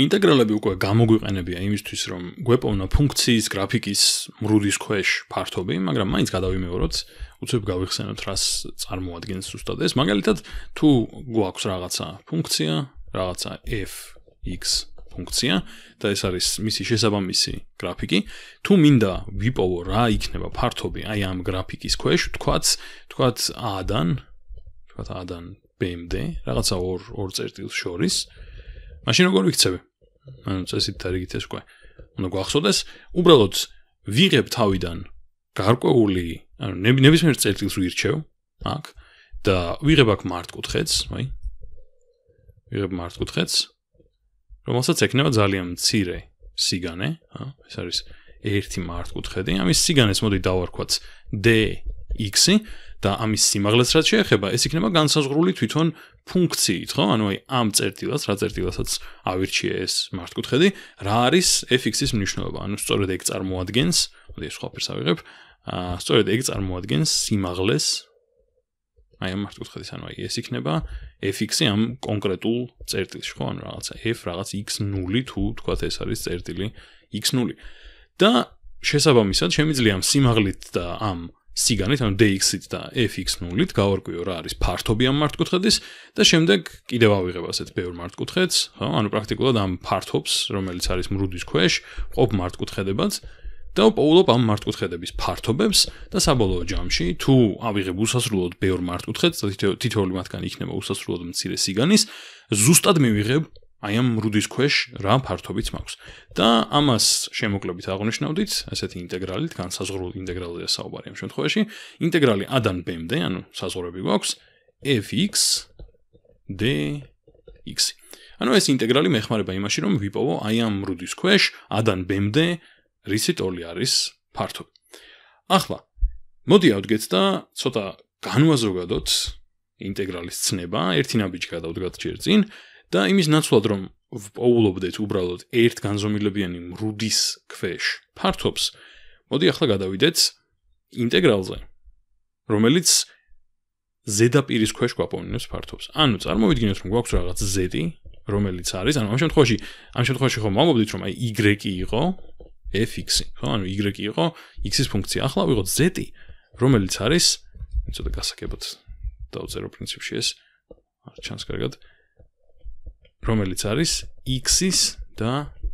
ინტეგრალები უკვე გამოგვიყენებია იმისთვის, რომ გვეპოვნა ფუნქციის გრაფიკის მრუდის ქვეშ ფართობი, მაგრამ მაინც გადავიმეოროთ, უცებ გავიხსენოთ, რას წარმოადგენს ზუსტად ეს. მაგალითად, თუ გვაქვს რაღაცა ფუნქცია, რაღაცა f x ფუნქცია და ეს არის მისი შესაბამისი გრაფიკი. თუ მინდა ვიპოვო რა იქნება ფართობი აი ამ გრაფიკის ქვეშ, თქვაც, თქვაც a-დან, თქვაც a-დან b-მდე, რაღაცა ორ ორ წერტილს შორის, მაშინ როგორ ვიქცევი? ანუ წესით და რიგით ეს უკვე უნდა გვახსოვდეს, უბრალოდ ვიღებ თავიდან გარკვეული, ანუ ნებისმიერ წერტილს ვირჩევ აქ და ვიღებ აქ მართკუთხედს, ვაი. ვიღებ მართკუთხედს, რომელსაც ექნება ძალიან მცირე სიგანე, ა, ეს არის ერთი მართკუთხედი. ამის სიგანეს მოდი დავარქვათ d x-ი და ამის სიმაღლეს რაც შეეხება, ეს იქნება განსაზღვრული თვითონ ფუნქციით, ხო? ანუ აი ამ წერტილას, რა წერტილასაც ავირჩიე ეს მართკუთხედი, რა არის fx-ის მნიშვნელობა? ანუ სწორედ ეგ წარმოადგენს, მოდი ეს სხვა ფერს ავიღებ, აა სწორედ ეგ წარმოადგენს სიმაღლეს აი ამ მართკუთხედის, ანუ აი ეს იქნება fx-ი ამ კონკრეტულ წერტილში, ხო? ანუ რაღაცა f რაღაც x0 თუ თქვათ ეს არის წერტილი x0. და შესაბამისად, შემიძლია ამ სიმაღლით და ამ სიგანით, ანუ dx-ით და fx0-ით გავარკვიო რა არის ფართობი ამ მართკუთხედის და შემდეგ კიდევ ავიღებ ასეთ ბევრ მართკუთხედს, ხო? ანუ პრაქტიკულად ამ ფართობს, რომელიც არის მრუდის ქვეშ, ყოფ მართკუთხედებად და პოულობ ამ მართკუთხედების ფართობებს და საბოლოო ჯამში თუ ავიღებ უსასრულოდ ბევრ მართკუთხედს, თითოეული მათგანი იქნება უსასრულოდ მცირე სიგანის, ზუსტად მივიღებ აი ამ რუდის ქვეშ რა ფართობიც მაქვს და ამას შემოკლებით აღნიშნავდით ესეთი ინტეგრალით განსაზღვრულ ინტეგრალზეა საუბარი ამ შემთხვევაში ინტეგრალი a-დან b-მდე ანუ საზღვრები გვაქვს f(x) dx ანუ ეს ინტეგრალი მეხმარება იმაში რომ ვიპოვო აი ამ რუდის ქვეშ a-დან b-მდე რისი ტოლი არის ფართობი ახლა მოდი ავდგეთ და ცოტა განვაზოგადოთ ინტეგრალის ცნება ერთი ნაბიჯი გადავდგათ ჯერ წინ და იმის ნაცვლად რომ პოულობდეთ უბრალოდ ერთ განზომილებიანი მრუდის ქვეშ ფართობს მოდი ახლა გადავიდეთ ინტეგრალზე რომელიც ზედაპირის ქვეშ გვაპოვნინებს ფართობს ანუ წარმოვიდგინოთ რომ გვაქვს რაღაც ზედი რომელიც არის ანუ ამ შემთხვევაში ამ შემთხვევაში ხომ ამობდით რომ აი y-ი იყო fx-ი ხო ანუ y-ი იყო x-ის ფუნქცია ახლა ვიღოთ ზედი რომელიც არის ცოტა გასაგებად დავწერო პრინციპში ეს არ ჩანს კარგად რომელიც არის x-ის და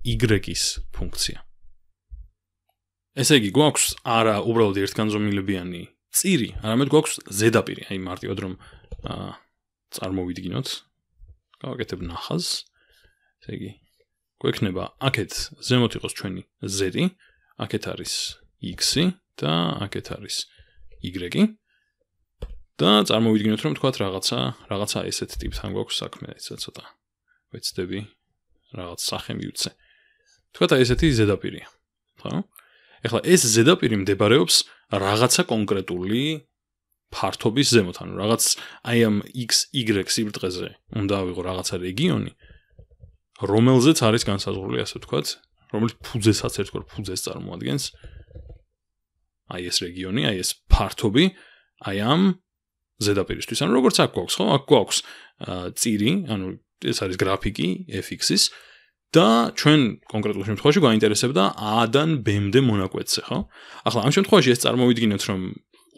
y-ის ფუნქცია. ესე იგი, გვაქვს არა უბრალოდ ერთგანზომილებიანი წირი, არამედ გვაქვს ზედაპირი, აი მარტივად რომ აა წარმოვიდგინოთ. გავაკეთებ ნახაზს. ესე იგი, გვექნება აქეთ ზემოთ იყოს ჩვენი ზედი, აქეთ არის x-ი და აქეთ არის y-ი. და წარმოვიდგინოთ რომ თქვათ რაღაცა რაღაცა ესეთ ტიპს ან გვაქვს საქმე ესე ცოტა ვეცდები რაღაც სახე მივცე. თქვა და ესეთი ზედაპირია. ხო? ეხლა ეს ზედაპირი მდებარეობს რაღაცა კონკრეტული ფართობის ზემოთ, ანუ რაღაც აი ამ x y სიბრტყეზე უნდა ავიღო რაღაცა რეგიონი, რომელზეც არის განსაზღვრული, ასე ვთქვათ, რომელიც ფუძესაც ერთგვარ ფუძეს წარმოადგენს. აი ეს რეგიონი, აი ეს ფართობი, აი ამ ზედაპირისთვის. ანუ როგორც აქ გვაქვს, ხო? აქ გვაქვს აა წირი, ანუ ეს არის გრაფიკი FX-ის და ჩვენ კონკრეტულ შემთხვევაში გვაინტერესებდა A-დან B-მდე მონაკვეთზე, ხო? ახლა ამ შემთხვევაში ეს წარმოვიდგინოთ, რომ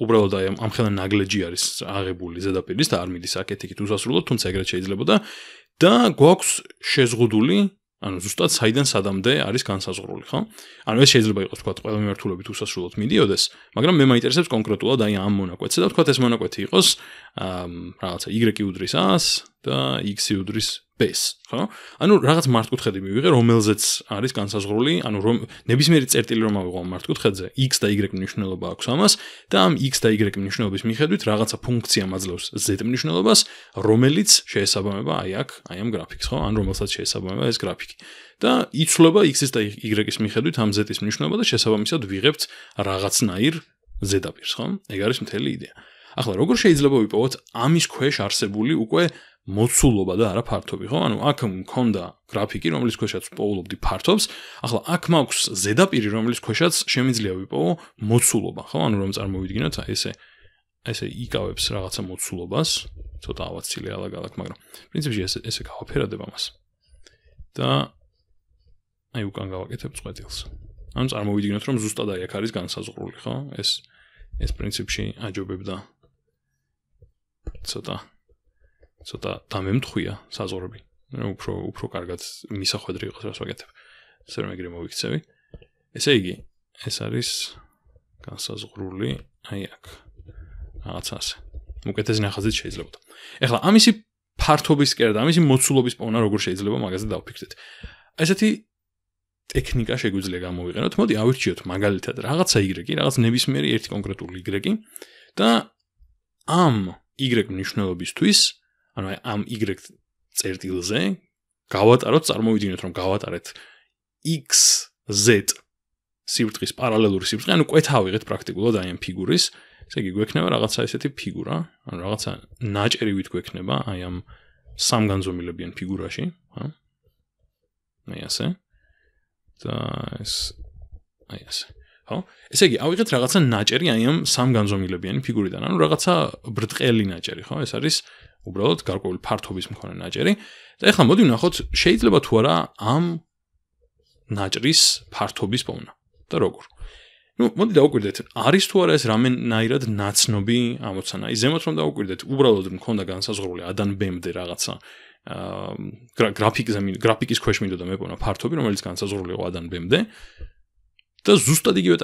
უბრალოდ აი ამ ხელა ნაგლეჯი არის აღებული ზედაპირის და არ მიდის აკეთეთ უსასრულოდ, თუმცა ეგრეთ შეიძლება და და გვაქვს შეზღუდული ანუ ზუსტად საიდან სადამდე არის განსაზღვრული, ხო? ანუ ეს შეიძლება იყოს თქვა ყველა მიმართულებით უსასრულოდ მიდიოდეს, მაგრამ მე მაინტერესებს კონკრეტულად აი ამ მონაკვეთზე და თქვა ეს მონაკვეთი იყოს აა რაღაცა Y უდრის 100, და x უდრის b-ს, ხო? ანუ რაღაც მართკუთხედი მივიღე, რომელზეც არის განსაზღვრული, ანუ რომ ნებისმიერი წერტილი რომ ავიღო ამ მართკუთხედზე, x და y მნიშვნელობა აქვს ამას და ამ x და y მნიშვნელობის მიხედვით რაღაცა ფუნქცია მაძლევს z მნიშვნელობას, რომელიც შეესაბამება აი აქ, აი ამ გრაფიკს, ხო? ან რომელსაც შეესაბამება ეს გრაფიკი. და იცვლება x-ის და y-ის მიხედვით ამ z-ის მნიშვნელობა და შესაბამისად ვიღებთ რაღაცნაირ z-დაპირს, ხო? ეგ არის მთელი იდეა. ახლა როგორ შეიძლება ვიპოვოთ ამის ქვეშ არსებული უკვე მოცულობა და არა ფართობი, ხო? ანუ აქ მქონდა გრაფიკი, რომლის ქვეშაც პოულობდი ფართობს. ახლა აქ მაქვს ზედაპირი, რომლის ქვეშაც შემიძლია ვიპოვო მოცულობა, ხო? ანუ რომ წარმოვიდგინოთ, აი ესე ესე იკავებს რაღაცა მოცულობას, ცოტა ავაცილი ალაგ-ალაგ, მაგრამ პრინციპში ესე ესე გავაფერადებ ამას. და აი უკან გავაკეთებ წვეთილს. ანუ წარმოვიდგინოთ, რომ ზუსტად აი აქ არის განსაზღვრული, ხო? ეს ეს პრინციპში აჯობებდა ცოტა ცოტა დამემთხვია საზღვრები. ну про про каргац мисахведри იყოს რას ვაკეთებ. ესე რომ ეგრე მოიქცევი. ესე იგი, ეს არის განსაზღვრული აი აქ რაღაცას. მოკეთეზე ნახაზით შეიძლება. ეხლა ამისი ფართობის კერდა, ამისი მოცულობის პოვნა როგორ შეიძლება მაგაზე დავფიქრდეთ. ესეთი ტექნიკა შეგვიძლია გამოვიყენოთ. მოდი ავირჩიოთ მაგალითად რაღაცა y-ი, რაღაც ნებისმიერი ერთი კონკრეტული y-ი და ამ y-ნიშნულობისთვის ანუ ამ y წერტილზე გავატაროთ წარმოვიდინოთ რომ გავატარეთ x z სიბრტყის პარალელური სიბრტყე ანუ ყეთა ვიღეთ პრაქტიკულად აი ამ ფიგურის ესე იგი გვექნება რაღაცა ესეთი ფიგურა ანუ რაღაცა ნაჭერი ვით გვექნება აი ამ სამგანზომილებიან ფიგურაში ხო აი ასე და ეს აი ასე ხო ესე იგი ავიღეთ რაღაცა ნაჭერი აი ამ სამგანზომილებიანი ფიგურიდან ანუ რაღაცა ბრტყელი ნაჭერი ხო ეს არის უბრალოდ გარკვეული ფართობის მქონე ნაჭერი. და ეხლა მოდი ვნახოთ, შეიძლება თუ არა ამ ნაჭრის ფართობის პოვნა. და როგორ? ну, მოდი დაუკვირდეთ, არის თუ არა ეს რამენაირად ნაცნობი ამოცანა. აი, ზემოთ რომ დაუკვირდეთ, უბრალოდ მქონდა განსაზღვრული ადან ბემდე რაღაცა. აა გრაფიკზე, გრაფიკის ქვეშ მინდოდა მეპონა ფართობი, რომელიც განსაზღვრული იყო ადან ბემდე. და ზუსტად იგივე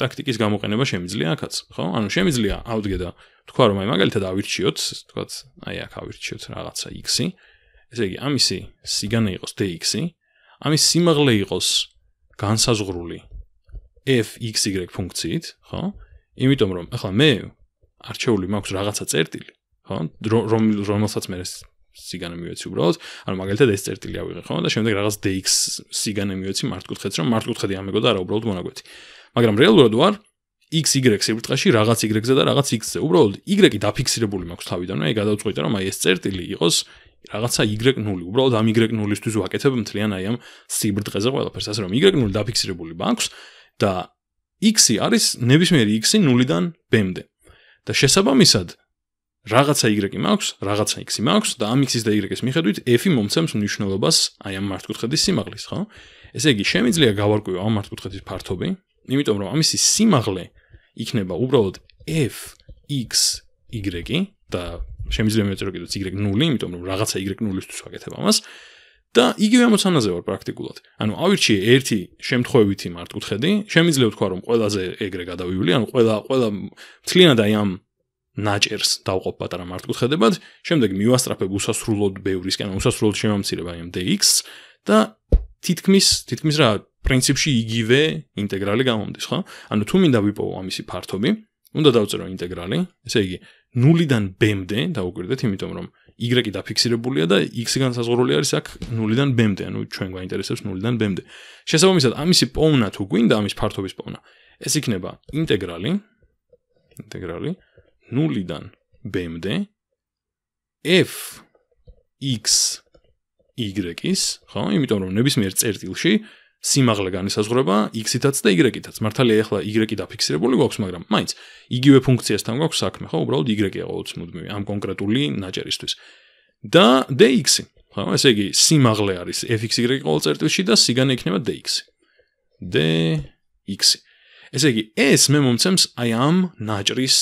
ტაქტიკის გამოყენება შეიძლება აქაც, ხო? ანუ შეიძლება ავდგედა, თქვა რომ აი მაგალითად ავირჩიოთ, თქვა აი აქ ავირჩიოთ რაღაცა x-ი. ესე იგი, ამისი სიგანე იყოს dx-ი, ამის სიმაღლე იყოს განსაზღვრული fxy ფუნქციით, ხო? იმიტომ რომ ახლა მე არჩეული მაქვს რაღაცა წერტილი, ხო? რომელსაც მე სიგანე მივეცი უბრალოდ. ანუ მაგალითად ეს წერტილი ავიღე ხო და შემდეგ რაღაც dx სიგანე მივეცი მართკუთხედს რომ მართკუთხედი ამეგო და არა უბრალოდ მონაკვეთი. მაგრამ რეალურად ვარ x y სიბრტყეში რაღაც y-ზე და რაღაც x-ზე. უბრალოდ y-ი დაფიქსირებული მაქვს თავიდანვე, აი გადავწყვიტე რომ აი ეს წერტილი იყოს რაღაცა y0. უბრალოდ ამ y0-ისთვის ვაკეთებ მთლიან აი ამ სიბრტყეზე ყველაფერს, ასე რომ y0 დაფიქსირებული მაქვს და x-ი არის ნებისმიერი x-ი 0-დან b-მდე. და შესაბამისად რაღაცა y მაქვს, რაღაცა x მაქვს და ამ x-ის და y-ის მიხედვით f-ი მომცემს მნიშვნელობას აი ამ მართკუთხედის სიმაღლის, ხო? ესე იგი, შემიძლია გავარკვიო ამ მართკუთხედის ფართობი, იმიტომ რომ ამისი სიმაღლე იქნება უბრალოდ f x y-ი და შემიძლია მეწერო კიდე y 0, იმიტომ რომ რაღაცა y-ისთვის ვაკეთებ ამას. და იგივე ამოცანაზე ვარ პრაქტიკულად. ანუ ავირჩი ერთი შემთხვევითი მართკუთხედი, შემიძლია ვთქვა რომ ყველაზე ეგრე გადავივლი, ანუ ყველა ყველა მთლიანად აი ამ ნაჭერს დავყოფ პატარა მართკუთხედებად, შემდეგ მივასწრაფებ უსასრულოდ ბევრისკენ, უსასრულოდ შემამცირება იმ dx და თითქმის, თითქმის რა, პრინციპში იგივე ინტეგრალი გამომდის, ხო? ანუ თუ მინდა ვიპოვო ამისი ფართობი, უნდა დავწერო ინტეგრალი, ესე იგი 0-დან b-მდე დაუკვირდეთ, იმიტომ რომ y-ი დაფიქსირებულია და x-ი განსაზღვრული არის აქ 0-დან b-მდე, ანუ ჩვენ გვაინტერესებს 0-დან b-მდე. შესაბამისად, ამისი პოვნა თუ გვინდა, ამის ფართობის პოვნა, ეს იქნება ინტეგრალი ინტეგრალი 0-დან b-მდე f x y-ის, ხო, იმიტომ რომ ნებისმიერ წერტილში სიმაღლე განისაზღვრება x-ითაც და y-ითაც. მართალია ეხლა y-ი დაფიქსირებული გვაქვს, მაგრამ მაინც იგივე ფუნქციასთან გვაქვს საქმე, ხო, უბრალოდ y-ია ყოველთვის მუდმივი ამ კონკრეტული ნაჭერისთვის. და dx, ხო, ესე იგი სიმაღლე არის fx-y ყოველ წერტილში და სიგანე იქნება dx. dx. ესე იგი s მე მომცემს i am ნაჭრის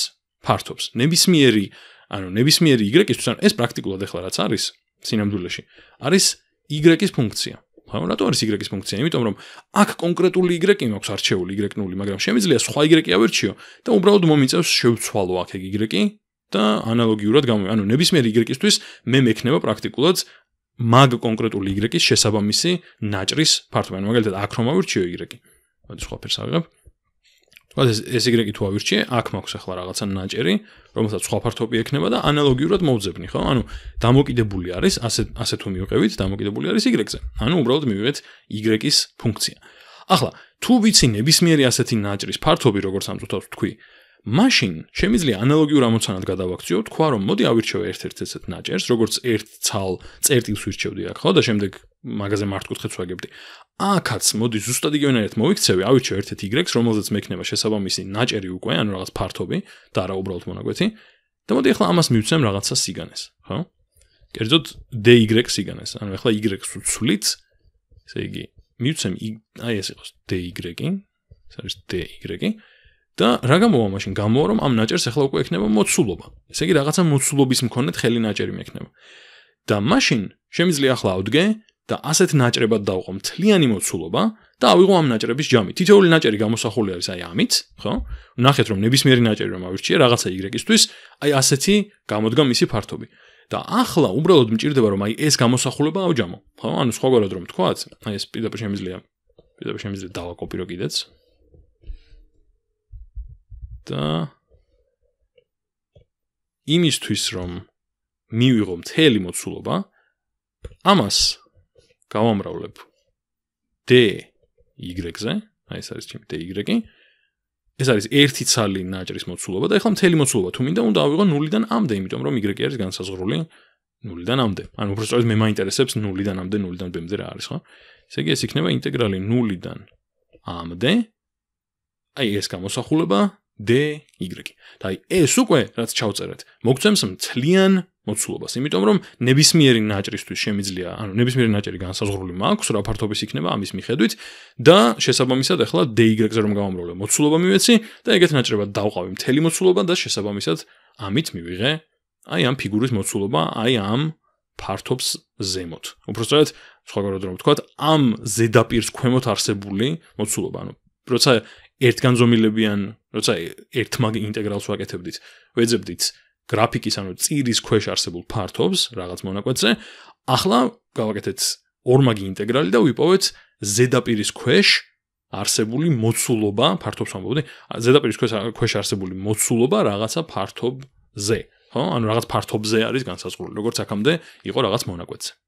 ფართობს. ნებისმიერი, ანუ ნებისმიერი y-ის თუ სანამ ეს პრაქტიკულად ახლა რაც არის სინამდვილეში, არის y-ის ფუნქცია. ანუ რატო არის y-ის ფუნქცია? იმიტომ რომ აქ კონკრეტული y-ი მაქვს არჩეული y0, მაგრამ შემიძლია სხვა y-ი ავერჩიო და უბრალოდ მომიწევს შევცვალო აქ ეგ y-ი და ანალოგიურად გამო, ანუ ნებისმიერი y-ისთვის მე მექნება პრაქტიკულად მაგ კონკრეტული y-ის შესაბამისი ნაჭრის ფართობი. ანუ მაგალითად აქ რომ ავერჩიო y-ი. მოდი სხვა ფერს ავიღებ. ვთქვათ ეს ეს ეგრეკი თუ ავირჩიე, აქ მაქვს ახლა რაღაცა ნაჭერი, რომელსაც სხვა ფართობი ექნება და ანალოგიურად მოძებნი, ხო? ანუ დამოკიდებული არის, ასე ასე თუ მიუყევით, დამოკიდებული არის ეგრეკზე. ანუ უბრალოდ მივიღეთ ეგრეკის ფუნქცია. ახლა თუ ვიცი ნებისმიერი ასეთი ნაჭრის ფართობი, როგორც ამ წუთავს თქვი, მაშინ შემიძლია ანალოგიურ ამოცანად გადავაქციო, თქვა რომ მოდი ავირჩევე ერთ-ერთ ესეთ ნაჭერს, როგორც ერთ ცალ წერტილს ვირჩევდი აქ, ხო და შემდეგ მაგაზე მართკუთხედს ვაგებდი. აქაც მოდი ზუსტად იგივენაირად მოიქცევი, ავირჩევე ერთ-ერთ y-ს, რომელზეც მექნება შესაბამისი ნაჭერი უკვე, ანუ რაღაც ფართობი და არა უბრალოდ მონაკვეთი. და მოდი ახლა ამას მივცემ რაღაცა სიგანეს, ხო? კერძოდ dy სიგანეს, ანუ ახლა y-ს ვცვლით, ესე იგი, მივცემ i, აი ეს იყოს dy-ი, ეს არის dy-ი. და რა გამოვა მაშინ გამოვა რომ ამ ნაჭერს ახლა უკვე ექნება მოცულობა ესე იგი რაღაცა მოცულობის მქონეთ ხელი ნაჭერი მექნება და მაშინ შემიძლია ახლა ავდგე და ასეთ ნაჭრებად დავყო მთლიანი მოცულობა და ავიღო ამ ნაჭრების ჯამი თითოეული ნაჭერი გამოსახული არის აი ამით ხო ნახეთ რომ ნებისმიერი ნაჭერი რომ ავირჩიე რაღაცა y-ისთვის აი ასეთი გამოდგა მისი ფართობი და ახლა უბრალოდ მჭირდება რომ აი ეს გამოსახულება ავჯამო ხო ანუ სხვაგვარად რომ თქვაც აი ეს პირდაპირ შემიძლია პირდაპირ შემიძლია დავაკოპირო კიდეც და იმისთვის რომ მივიღო მთელი მოცულობა ამას გავამრავლებ d y-ზე, აი ეს არის ჩემი d y-ი. ეს არის 1 ცალი ნაჭრის მოცულობა და ეხლა მთელი მოცულობა თუ მინდა უნდა ავიღო 0-დან ამდე, იმიტომ რომ y-ი არის განსაზღვრული 0-დან ამდე. ანუ უბრალოდ სწორედ მე მაინტერესებს 0-დან ამდე, 0-დან b-მდე რა არის, ხო? ესე იგი ეს იქნება ინტეგრალი 0-დან ამდე. აი ეს გამოსახულება d y. და აი ეს უკვე რაც ჩავწერეთ, მოგწემს მთლიან მოცულობას, იმიტომ რომ ნებისმიერი ნაჭრისთვის შემიძლია, ანუ ნებისმიერი ნაჭერი განსაზღვრული მაქვს რა ფართობის იქნება ამის მიხედვით და შესაბამისად ახლა d y-ზე რომ გავამრავლე მოცულობა მივეცი და ეგეთ ნაჭრებად დავყავი მთელი მოცულობა და შესაბამისად ამით მივიღე აი ამ ფიგურის მოცულობა, აი ამ ფართობს ზემოთ. უბრალოდ სხვაგვარად რომ ვთქვა, ამ ზედაპირს ქვემოთ არსებული მოცულობა, ანუ როცა ერთგანზომილებიან, როცა ერთმაგ ინტეგრალს ვაკეთებდით, ვეძებდით გრაფიკის, ანუ წირის ქვეშ არსებულ ფართობს რაღაც მონაკვეთზე. ახლა გავაკეთეთ ორმაგი ინტეგრალი და ვიპოვეთ ზედაპირის ქვეშ არსებული მოცულობა, ფართობს ამბობდი, ზედაპირის ქვეშ არსებული მოცულობა რაღაცა ფართობზე, ხო? ანუ რაღაც ფართობზე არის განსაზღვრული, როგორც აქამდე იყო რაღაც მონაკვეთზე.